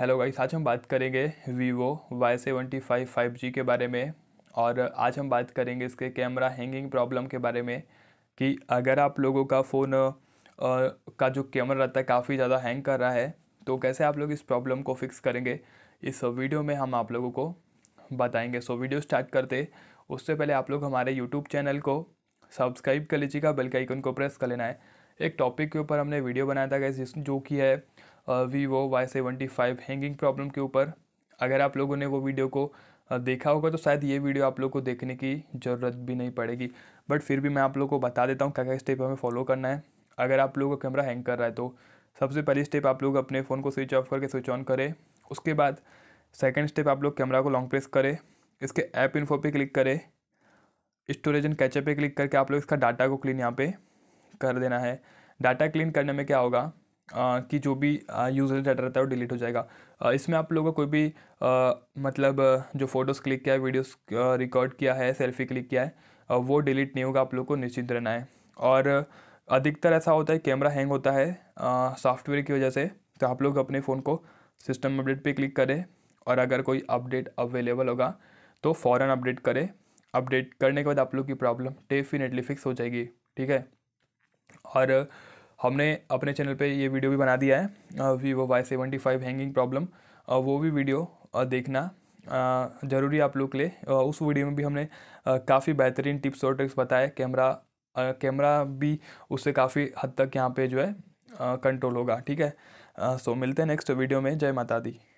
hello guys आज हम बात करेंगे Vivo Y seventy five five G के बारे में और आज हम बात करेंगे इसके कैमरा हैंगिंग प्रॉब्लम के बारे में कि अगर आप लोगों का फ़ोन का जो कैमरा रहता है काफ़ी ज़्यादा हैंग कर रहा है तो कैसे आप लोग इस प्रॉब्लम को फिक्स करेंगे इस वीडियो में हम आप लोगों को बताएंगे सो वीडियो स्टार्ट करते उससे पहले आप लोग हमारे यूट्यूब चैनल को सब्सक्राइब कर लीजिएगा बेल के आइकन को प्रेस कर लेना है एक टॉपिक के ऊपर हमने वीडियो बनाया था जिस जो कि है Vivo Y seventy five hanging problem के ऊपर अगर आप लोगों ने वो वीडियो को देखा होगा तो शायद ये वीडियो आप लोग को देखने की ज़रूरत भी नहीं पड़ेगी बट फिर भी मैं आप लोग को बता देता हूँ क्या क्या स्टेप हमें फॉलो करना है अगर आप लोगों का कैमरा हैंग कर रहा है तो सबसे पहली स्टेप आप लोग अपने फ़ोन को स्विच ऑफ करके स्विच ऑन करें उसके बाद सेकेंड स्टेप आप लोग कैमरा को लॉन्ग प्रेस करें इसके ऐप इन्फो पर क्लिक करें स्टोरेज एंड कैचअप पे क्लिक करके आप लोग इसका डाटा को क्लीन यहाँ पे कर देना है डाटा क्लीन करने में क्या होगा कि जो भी यूज़र डाटा रहता है वो डिलीट हो जाएगा इसमें आप लोगों का कोई भी मतलब जो फ़ोटोज़ क्लिक किया है वीडियोस रिकॉर्ड किया है सेल्फी क्लिक किया है वो डिलीट नहीं होगा आप लोग को निश्चित रहना है और अधिकतर ऐसा होता है कैमरा हैंग होता है सॉफ्टवेयर की वजह से तो आप लोग अपने फ़ोन को सिस्टम अपडेट पर क्लिक करें और अगर कोई अपडेट अवेलेबल होगा तो फ़ौर अपडेट करें अपडेट करने के बाद आप लोग की प्रॉब्लम डेफिनेटली फिक्स हो जाएगी ठीक है और हमने अपने चैनल पे ये वीडियो भी बना दिया है Vivo Y seventy five hanging problem वो भी वीडियो देखना ज़रूरी आप लोग लिए उस वीडियो में भी हमने काफ़ी बेहतरीन टिप्स और ट्रिक्स बताए कैमरा कैमरा भी उससे काफ़ी हद तक यहाँ पे जो है कंट्रोल होगा ठीक है सो मिलते हैं नेक्स्ट वीडियो में जय माता दी